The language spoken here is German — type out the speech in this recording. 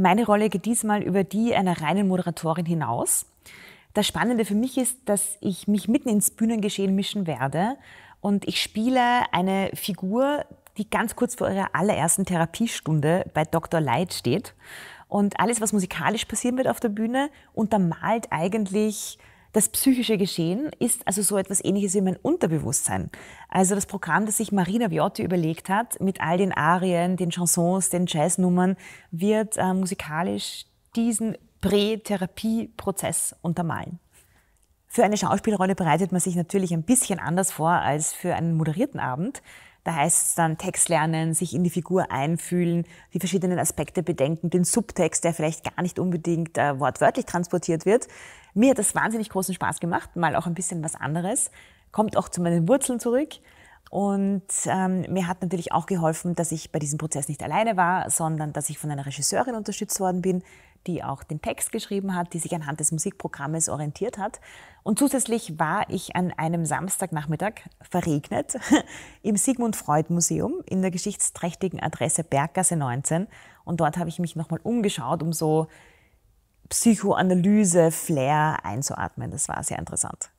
Meine Rolle geht diesmal über die einer reinen Moderatorin hinaus. Das Spannende für mich ist, dass ich mich mitten ins Bühnengeschehen mischen werde und ich spiele eine Figur, die ganz kurz vor ihrer allerersten Therapiestunde bei Dr. Light steht. Und alles, was musikalisch passieren wird auf der Bühne, untermalt eigentlich das psychische Geschehen ist also so etwas ähnliches wie mein Unterbewusstsein. Also das Programm, das sich Marina Viotti überlegt hat, mit all den Arien, den Chansons, den Jazznummern, wird äh, musikalisch diesen Prä-Therapie-Prozess untermalen. Für eine Schauspielrolle bereitet man sich natürlich ein bisschen anders vor als für einen moderierten Abend. Da heißt es dann Text lernen, sich in die Figur einfühlen, die verschiedenen Aspekte bedenken, den Subtext, der vielleicht gar nicht unbedingt äh, wortwörtlich transportiert wird. Mir hat das wahnsinnig großen Spaß gemacht, mal auch ein bisschen was anderes. Kommt auch zu meinen Wurzeln zurück. Und ähm, mir hat natürlich auch geholfen, dass ich bei diesem Prozess nicht alleine war, sondern dass ich von einer Regisseurin unterstützt worden bin, die auch den Text geschrieben hat, die sich anhand des Musikprogrammes orientiert hat. Und zusätzlich war ich an einem Samstagnachmittag verregnet im Sigmund Freud Museum in der geschichtsträchtigen Adresse Berggasse 19. Und dort habe ich mich nochmal umgeschaut, um so Psychoanalyse-Flair einzuatmen. Das war sehr interessant.